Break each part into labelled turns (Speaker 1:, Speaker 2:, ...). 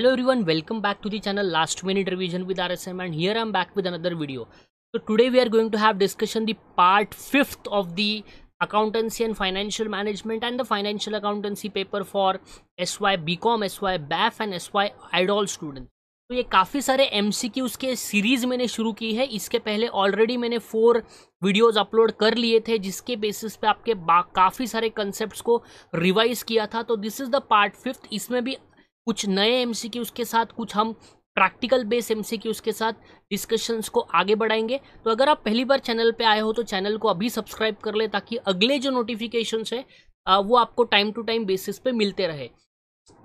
Speaker 1: Hello everyone welcome back to the channel last minute revision with RSM and here I back with another video so today we are going to have discussion the part fifth of the accountancy and financial management and the financial accountancy paper for S Y B com S Y BAF and S Y IDOL student तो ये काफ़ी सारे M C उसके series मैंने शुरू की है इसके पहले ऑलरेडी मैंने फोर वीडियोज अपलोड कर लिए थे जिसके बेसिस पे आपके काफ़ी सारे कंसेप्ट को रिवाइज किया था तो this is the part fifth इसमें भी कुछ नए एम उसके साथ कुछ हम प्रैक्टिकल बेस एम उसके साथ डिस्कशंस को आगे बढ़ाएंगे तो अगर आप पहली बार चैनल पे आए हो तो चैनल को अभी सब्सक्राइब कर ले ताकि अगले जो नोटिफिकेशंस है वो आपको टाइम टू टाइम बेसिस पे मिलते रहे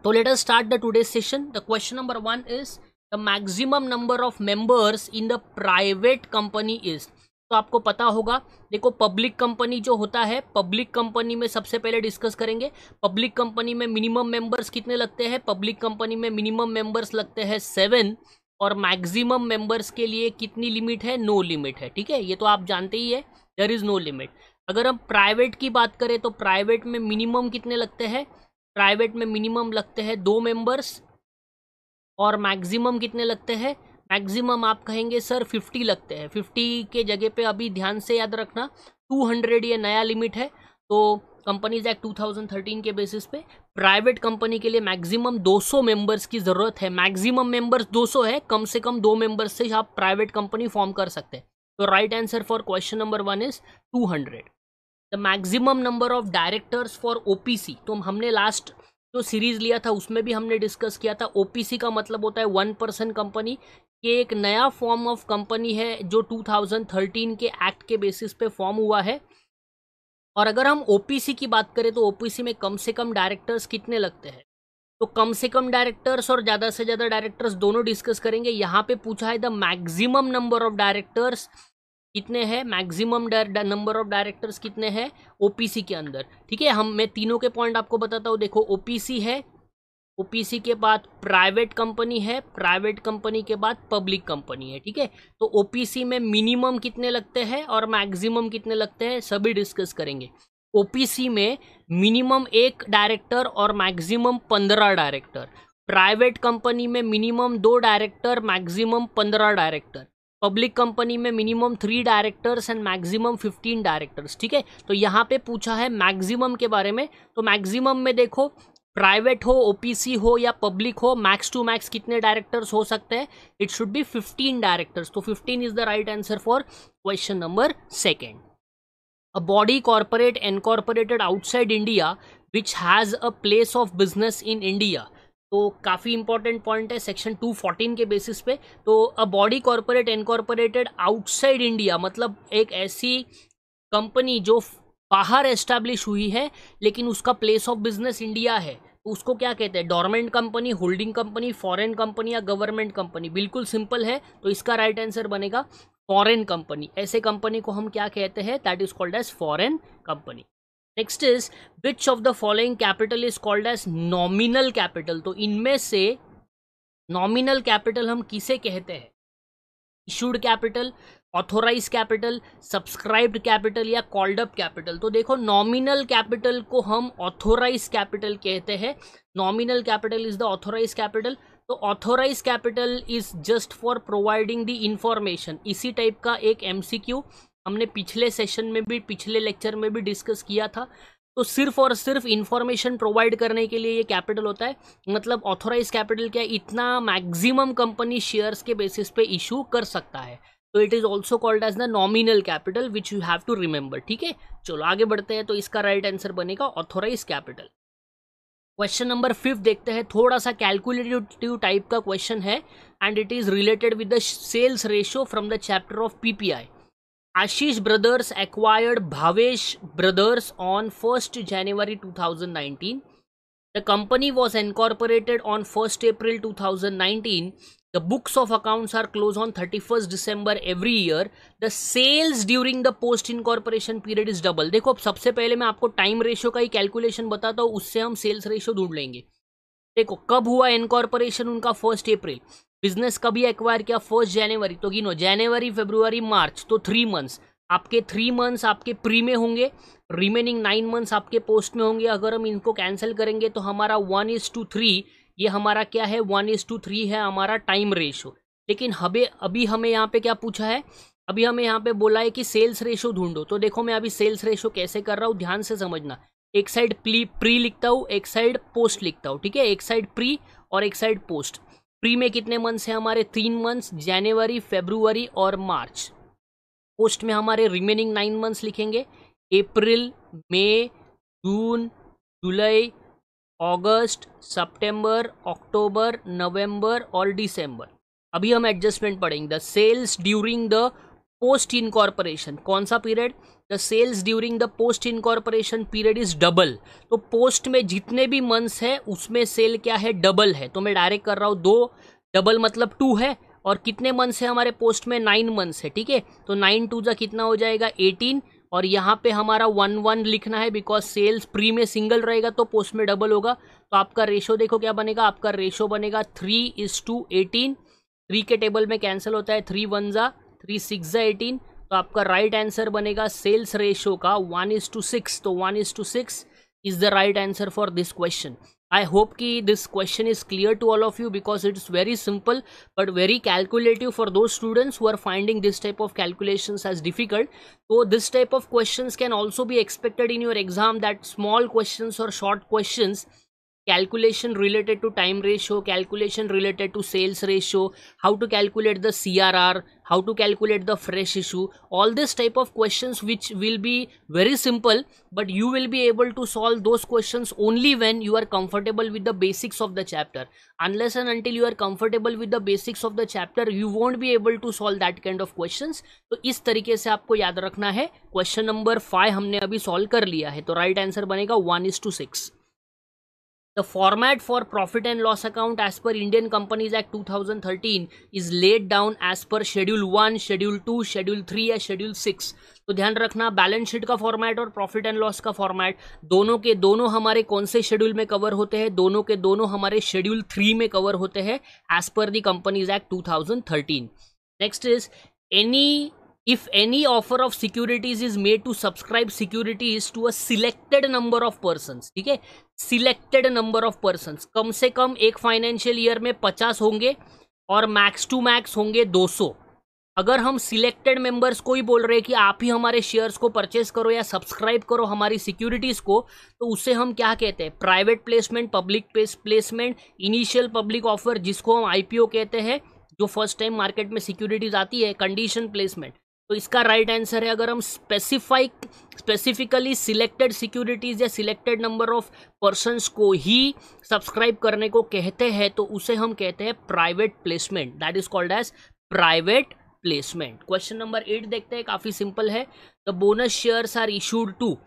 Speaker 1: तो let us start the today session the question number one is the maximum number of members in the private company is तो आपको पता होगा देखो पब्लिक कंपनी जो होता है पब्लिक कंपनी में सबसे पहले डिस्कस करेंगे पब्लिक कंपनी में मिनिमम मेंबर्स कितने लगते हैं पब्लिक कंपनी में मिनिमम मेंबर्स लगते हैं सेवन और मैक्सिमम मेंबर्स के लिए कितनी लिमिट है नो no लिमिट है ठीक है ये तो आप जानते ही है देर इज़ नो लिमिट अगर हम प्राइवेट की बात करें तो प्राइवेट में मिनिमम कितने लगते हैं प्राइवेट में मिनिमम लगते हैं दो मेंबर्स और मैक्सिमम कितने लगते हैं मैक्सिमम आप कहेंगे सर फिफ्टी लगते हैं फिफ्टी के जगह पे अभी ध्यान से याद रखना टू हंड्रेड ये नया लिमिट है तो कंपनीज एक्ट 2013 के बेसिस पे प्राइवेट कंपनी के लिए मैक्सिमम 200 मेंबर्स की ज़रूरत है मैक्सिमम मेंबर्स 200 है कम से कम दो मेंबर्स से आप प्राइवेट कंपनी फॉर्म कर सकते हैं तो right answer for question number one is two the maximum number of directors for OPC तो हमने लास्ट जो सीरीज लिया था उसमें भी हमने डिस्कस किया था ओपीसी का मतलब होता है वन पर्सन कंपनी ये एक नया फॉर्म ऑफ कंपनी है जो 2013 के एक्ट के बेसिस पे फॉर्म हुआ है और अगर हम ओपीसी की बात करें तो ओपीसी में कम से कम डायरेक्टर्स कितने लगते हैं तो कम से कम डायरेक्टर्स और ज़्यादा से ज़्यादा डायरेक्टर्स दोनों डिस्कस करेंगे यहाँ पे पूछा है the maximum number of directors कितने हैं मैक्सिमम नंबर ऑफ डायरेक्टर्स कितने हैं ओपीसी के अंदर ठीक है हम मैं तीनों के पॉइंट आपको बताता हूँ देखो ओपीसी है ओपीसी के बाद प्राइवेट कंपनी है प्राइवेट कंपनी के बाद पब्लिक कंपनी है ठीक है तो ओपीसी में मिनिमम कितने लगते हैं और मैक्सिमम कितने लगते हैं सभी डिस्कस करेंगे ओपीसी में मिनिमम एक डायरेक्टर और मैक्सिमम पंद्रह डायरेक्टर प्राइवेट कंपनी में मिनिमम दो डायरेक्टर मैक्सिमम पंद्रह डायरेक्टर पब्लिक कंपनी में minimum three directors and maximum fifteen directors ठीक है तो यहाँ पे पूछा है मैक्सिमम के बारे में तो मैक्सिमम में देखो प्राइवेट हो ओपीसी हो या पब्लिक हो मैक्स टू मैक्स कितने डायरेक्टर्स हो सकते हैं it should be fifteen directors तो fifteen is the right answer for question number second a body corporate incorporated outside India which has a place of business in India तो काफ़ी important point है section 214 के basis पे तो a body corporate incorporated outside India मतलब एक ऐसी company जो बाहर एस्टैब्लिश हुई है लेकिन उसका प्लेस ऑफ बिजनेस इंडिया है तो उसको क्या कहते हैं dormant company holding company foreign company या गवर्नमेंट कंपनी बिल्कुल सिंपल है तो इसका राइट right आंसर बनेगा फॉरेन कंपनी ऐसे कंपनी को हम क्या कहते हैं that is called as foreign company next is which of the following capital is called as nominal capital तो इनमें से नॉमिनल कैपिटल हम किसे कहते हैं issued capital authorised capital subscribed capital या कॉल्ड अप कैपिटल तो देखो नॉमिनल कैपिटल को हम ऑथोराइज कैपिटल कहते हैं nominal capital is the authorised capital तो authorised capital is just for providing the information इसी टाइप का एक एमसीक्यू हमने पिछले सेशन में भी पिछले लेक्चर में भी डिस्कस किया था तो सिर्फ और सिर्फ इन्फॉर्मेशन प्रोवाइड करने के लिए ये कैपिटल होता है मतलब ऑथोराइज कैपिटल क्या इतना मैक्सिमम कंपनी शेयर्स के बेसिस पे इशू कर सकता है तो it is also called as the nominal capital which you have to remember ठीक है चलो आगे बढ़ते हैं तो इसका राइट right आंसर बनेगा authorised capital question number fifth देखते हैं थोड़ा सा कैलकुलेटिव टाइप का क्वेश्चन है and it is related with the sales ratio from the chapter of PPI Ashish Brothers acquired Bhavesh Brothers on 1st January 2019. The company was incorporated on 1st April 2019. The books of accounts are closed on 31st December every year. The sales during the post incorporation period is double. देखो अब सबसे पहले मैं आपको time ratio का ही calculation बताता हूँ उससे हम सेल्स रेशियो ढूंढ लेंगे देखो कब हुआ इनकॉर्पोरेशन उनका फर्स्ट अप्रैल बिजनेस कभी एक्वायर किया फर्स्ट जनवरी तो गिनो जनवरी फेब्रुवरी मार्च तो थ्री मंथ्स आपके थ्री मंथ्स आपके प्री में होंगे रिमेनिंग नाइन मंथ्स आपके पोस्ट में होंगे अगर हम इनको कैंसिल करेंगे तो हमारा वन इज टू थ्री ये हमारा क्या है वन इज टू थ्री है हमारा टाइम रेशो लेकिन हमें अभी हमें यहाँ पे क्या पूछा है अभी हमें यहाँ पे बोला है कि सेल्स रेशो ढूंढो तो देखो मैं अभी सेल्स रेशो कैसे कर रहा हूँ ध्यान से समझना एक साइड प्ली प्री लिखता हूँ एक साइड पोस्ट लिखता हूँ ठीक है एक साइड प्री और एक साइड पोस्ट प्री में कितने मंथ्स हैं हमारे तीन मंथ्स जनवरी फेब्रुवरी और मार्च पोस्ट में हमारे रिमेनिंग नाइन मंथ्स लिखेंगे अप्रैल मई जून जुलाई अगस्त सितंबर, अक्टूबर नवंबर और दिसंबर अभी हम एडजस्टमेंट पढ़ेंगे the sales during the post incorporation कौन सा period the sales during the post incorporation period is double तो पोस्ट में जितने भी मंथ्स है उसमें सेल क्या है डबल है तो मैं डायरेक्ट कर रहा हूँ दो डबल मतलब टू है और कितने मंथ्स है हमारे पोस्ट में नाइन मंथ्स है ठीक है तो नाइन टू जा कितना हो जाएगा एटीन और यहाँ पे हमारा वन वन लिखना है बिकॉज सेल्स प्री में सिंगल रहेगा तो पोस्ट में डबल होगा तो आपका रेशो देखो क्या बनेगा आपका रेशो बनेगा three is to eighteen three के टेबल में कैंसिल होता है थ्री वन ज़ा थ्री सिक्स ज़ा एटीन तो आपका राइट आंसर बनेगा सेल्स रेशो का वन इज टू सिक्स तो one is to six is the right answer for this question I hope कि this question is clear to all of you because it is very simple but very calculative for the students who are finding this type of calculation as difficult तो this type of question can also भी expected in your exam that small question और short question calculation related to time ratio calculation related to sales ratio how to calculate the crr how to calculate the fresh issue all this type of questions which will be very simple but you will be able to solve those questions only when you are comfortable with the basics of the chapter unless and until you are comfortable with the basics of the chapter you won't be able to solve that kind of questions तो इस तरीके से आपको याद रखना है question number five हमने अभी सॉल्व कर लिया है तो राइट right आंसर बनेगा one is to six The format for profit and loss account as per Indian Companies Act 2013 is laid down as per Schedule 1, Schedule 2, Schedule 3 या Schedule 6. तो ध्यान रखना बैलेंस शीट का फॉर्मेट और profit and loss का format दोनों के दोनों हमारे कौन से शेड्यूल में कवर होते हैं दोनों के दोनों हमारे शेड्यूल थ्री में कवर होते हैं as per the Companies Act 2013. Next is any if any offer of securities is made to subscribe securities to a selected number of persons ठीक है selected number of persons कम से कम एक financial year में पचास होंगे और मैक्स टू मैक्स होंगे दो सौ अगर हम सिलेक्टेड मेंबर्स को ही बोल रहे हैं कि आप ही हमारे शेयर्स को परचेस करो या सब्सक्राइब करो हमारी सिक्योरिटीज़ को तो उसे हम क्या कहते हैं private placement public placement initial public offer जिसको हम आईपीओ कहते हैं जो फर्स्ट टाइम मार्केट में सिक्योरिटीज़ आती है कंडीशन प्लेसमेंट तो इसका राइट right आंसर है अगर हम स्पेसिफाइक स्पेसिफिकली सिलेक्टेड सिक्योरिटीज या सिलेक्टेड नंबर ऑफ पर्सनस को ही सब्सक्राइब करने को कहते हैं तो उसे हम कहते हैं private placement that is called as private placement question number eight देखते हैं काफ़ी सिंपल है the bonus shares are issued to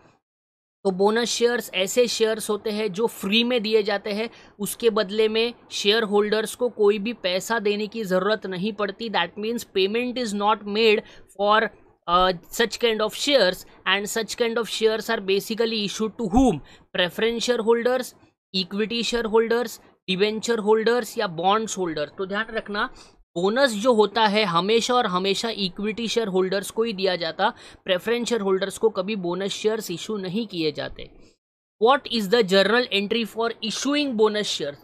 Speaker 1: तो बोनस शेयर्स ऐसे शेयर्स होते हैं जो फ्री में दिए जाते हैं उसके बदले में शेयर होल्डर्स को कोई भी पैसा देने की ज़रूरत नहीं पड़ती that means payment is not made or uh, such kind of shares and such kind of shares are basically issued to whom preference holders equity holders debenture holders या बॉन्ड्स होल्डर्स तो ध्यान रखना बोनस जो होता है हमेशा और हमेशा इक्विटी शेयर होल्डर्स को ही दिया जाता प्रेफरेंस शेयर होल्डर्स को कभी बोनस शेयर्स इशू नहीं किए जाते what is the journal entry for issuing bonus share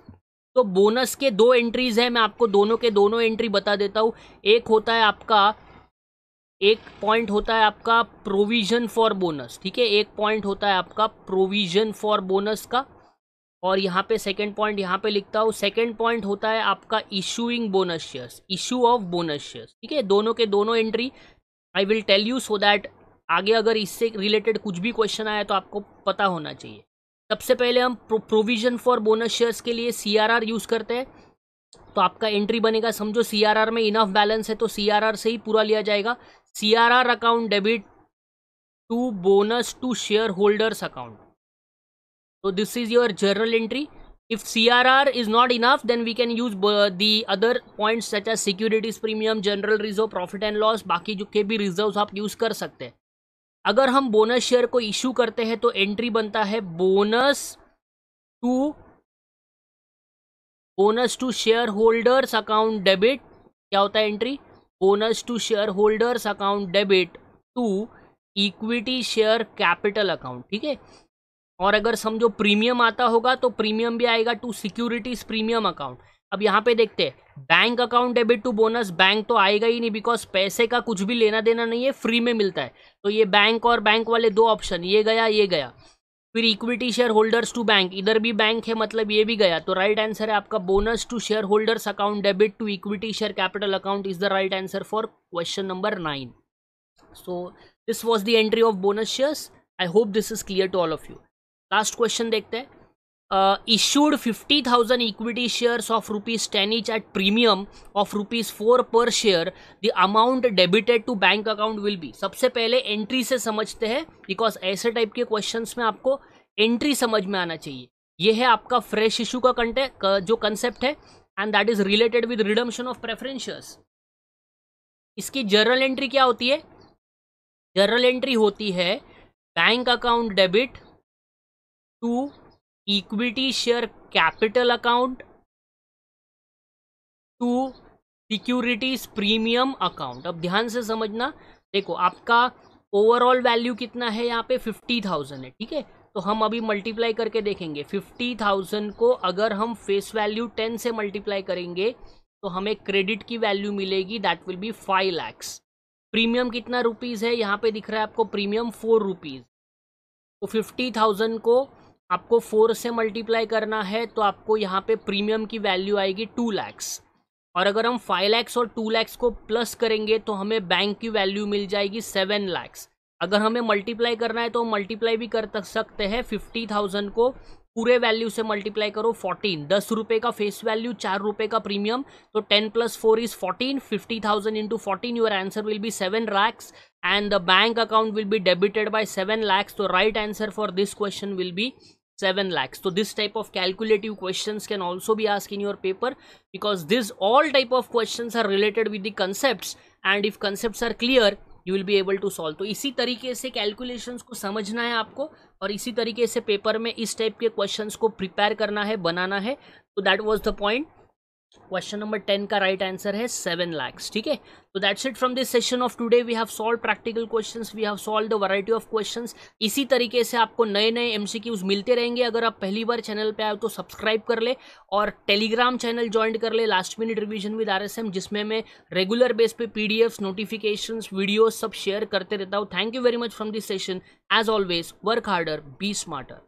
Speaker 1: तो बोनस के दो एंट्रीज हैं मैं आपको दोनों के दोनों एंट्री बता देता हूँ एक होता है आपका एक पॉइंट होता है आपका प्रोविजन फॉर बोनस ठीक है एक पॉइंट होता है आपका प्रोविजन फॉर बोनस का और यहाँ पे सेकंड पॉइंट यहाँ पे लिखता हूँ सेकंड पॉइंट होता है आपका issuing bonus shares issue of bonus shares ठीक है दोनों के दोनों entry I will tell you so that आगे अगर इससे रिलेटेड कुछ भी क्वेश्चन आया तो आपको पता होना चाहिए सबसे पहले हम प्रोविजन फॉर बोनस शेयर्स के लिए सी यूज़ करते हैं तो आपका एंट्री बनेगा समझो सी में इनफ बैलेंस है तो सी से ही पूरा लिया जाएगा C R R account debit to bonus to share holders account तो this is your journal entry if C R R is not enough then we can use the other points such as securities premium general reserve profit and loss बाकी जो के भी reserve आप use कर सकते हैं अगर हम बोनस शेयर को इश्यू करते हैं तो एंट्री बनता है bonus to bonus to share holders account debit क्या होता है entry owners to share holders account debit to equity share capital account ठीक है और अगर समझो प्रीमियम आता होगा तो प्रीमियम भी आएगा टू सिक्योरिटीज प्रीमियम अकाउंट अब यहाँ पे देखते हैं bank account debit to bonus bank तो आएगा ही नहीं बिकॉज पैसे का कुछ भी लेना देना नहीं है फ्री में मिलता है तो ये बैंक और बैंक वाले दो ऑप्शन ये गया ये गया फिर equity share holders to bank इधर भी बैंक है मतलब ये भी गया तो राइट right आंसर है आपका bonus to share holders account debit to equity share capital account is the right answer for question number nine so this was the entry of bonus shares I hope this is clear to all of you last question देखते हैं issued fifty thousand equity shares of rupees ten each at premium of rupees four per share the amount debited to bank account will be सबसे पहले entry से समझते हैं because ऐसे type के questions में आपको एंट्री समझ में आना चाहिए यह है आपका फ्रेश इशू का कंटे जो कंसेप्ट है and that is related with redemption of preferences इसकी जर्नल एंट्री क्या होती है जर्नल एंट्री होती है bank account debit to equity share capital account to securities premium account अब ध्यान से समझना देखो आपका ओवरऑल वैल्यू कितना है यहाँ पे फिफ्टी थाउजेंड है ठीक है तो हम अभी मल्टीप्लाई करके देखेंगे फिफ्टी थाउजेंड को अगर हम फेस वैल्यू टेन से मल्टीप्लाई करेंगे तो हमें क्रेडिट की वैल्यू मिलेगी that will be five lakhs premium कितना रुपीज़ है यहाँ पे दिख रहा है आपको प्रीमियम फोर रुपीज़ तो फिफ्टी थाउजेंड को आपको फोर से मल्टीप्लाई करना है तो आपको यहाँ पे प्रीमियम की वैल्यू आएगी टू लैक्स और अगर हम फाइव लैक्स और टू लैक्स को प्लस करेंगे तो हमें बैंक की वैल्यू मिल जाएगी सेवन लैक्स अगर हमें मल्टीप्लाई करना है तो हम मल्टीप्लाई भी कर सकते हैं फिफ्टी थाउजेंड को पूरे वैल्यू से मल्टीप्लाई करो फोर्टीन दस रुपये का फेस वैल्यू चार रुपये का प्रीमियम तो ten plus four is fourteen fifty thousand into fourteen your answer will be seven lakhs and the bank account will be debited by 7 lakhs so right answer for this question will be 7 lakhs so this type of calculative questions can also be asked in your paper because this all type of questions are related with the concepts and if concepts are clear you will be able to solve. So, इसी तरीके से calculations को समझना है आपको और इसी तरीके से paper में इस type के questions को prepare करना है बनाना है So that was the point. Question number ten का राइट आंसर है सेवन लैक्स ठीक है तो that's it from this session of today we have solve practical questions we have solve the variety of questions इसी तरीके से आपको नए नए एमसीक्यूज मिलते रहेंगे अगर आप पहली बार चैनल पे आए तो सब्सक्राइब कर ले और टेलीग्राम चैनल ज्वाइन कर ले last minute revision with R जिसमें मैं रेगुलर बेस पे पी डी नोटिफिकेशन वीडियो सब शेयर करते रहता हूँ thank you very much from this session as always work harder be smarter